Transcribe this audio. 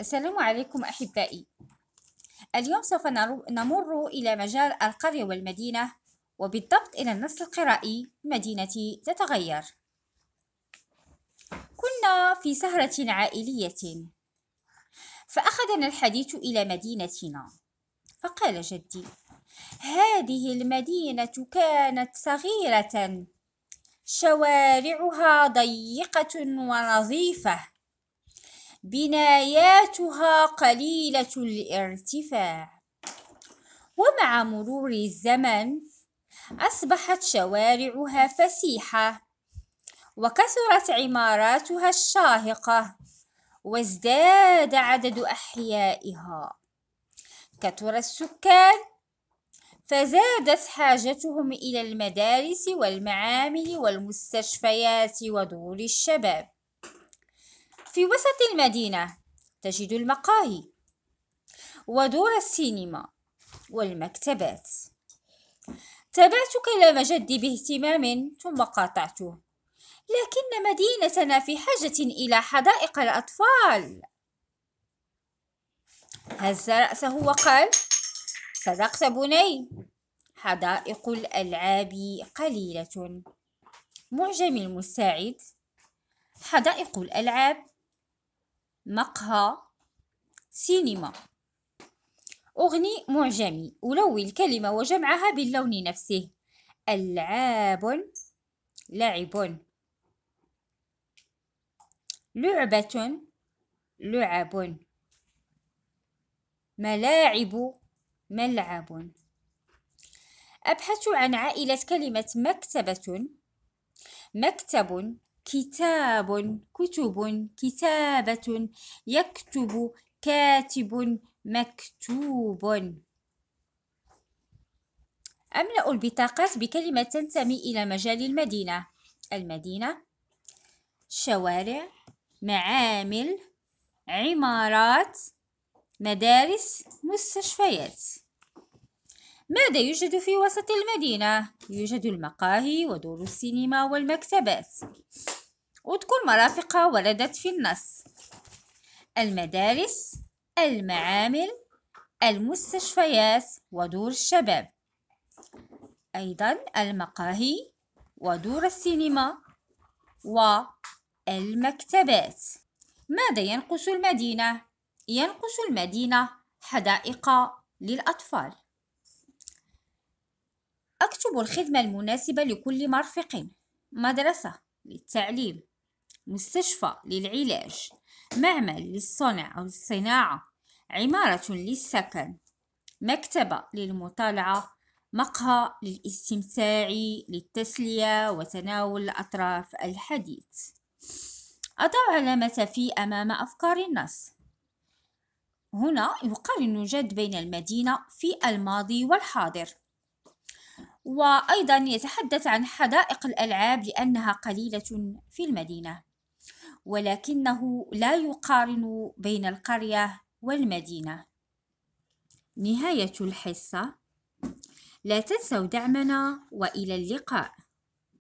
السلام عليكم أحبائي اليوم سوف نمر إلى مجال القرية والمدينة وبالضبط إلى النص القرائي مدينتي تتغير كنا في سهرة عائلية فأخذنا الحديث إلى مدينتنا فقال جدي هذه المدينة كانت صغيرة شوارعها ضيقة ونظيفة بناياتها قليلة الارتفاع ومع مرور الزمن أصبحت شوارعها فسيحة وكثرت عماراتها الشاهقة وازداد عدد أحيائها كثر السكان فزادت حاجتهم إلى المدارس والمعامل والمستشفيات ودور الشباب في وسط المدينة تجد المقاهي ودور السينما والمكتبات تابعت كلام جدي باهتمام ثم قاطعته لكن مدينتنا في حاجة إلى حدائق الأطفال هز رأسه وقال صدقت بني حدائق الألعاب قليلة معجم المساعد حدائق الألعاب مقهى سينما أغني معجمي ألوي الكلمة وجمعها باللون نفسه ألعاب لعب لعبة لعب ملاعب ملعب أبحث عن عائلة كلمة مكتبة مكتب كتاب كتب كتابة يكتب كاتب مكتوب أملأ البطاقات بكلمة تنتمي إلى مجال المدينة المدينة شوارع معامل عمارات مدارس مستشفيات ماذا يوجد في وسط المدينة؟ يوجد المقاهي ودور السينما والمكتبات اذكر مرافق وردت في النص المدارس المعامل المستشفيات ودور الشباب أيضا المقاهي ودور السينما والمكتبات ماذا ينقص المدينة؟ ينقص المدينة حدائق للأطفال يناسب الخدمة المناسبة لكل مرفق مدرسة للتعليم مستشفى للعلاج معمل للصنع أو الصناعة عمارة للسكن مكتبة للمطالعة مقهى للاستمتاع للتسلية وتناول أطراف الحديث أضع علامة في أمام أفكار النص هنا يقارن جد بين المدينة في الماضي والحاضر وأيضا يتحدث عن حدائق الألعاب لأنها قليلة في المدينة ولكنه لا يقارن بين القرية والمدينة نهاية الحصة لا تنسوا دعمنا وإلى اللقاء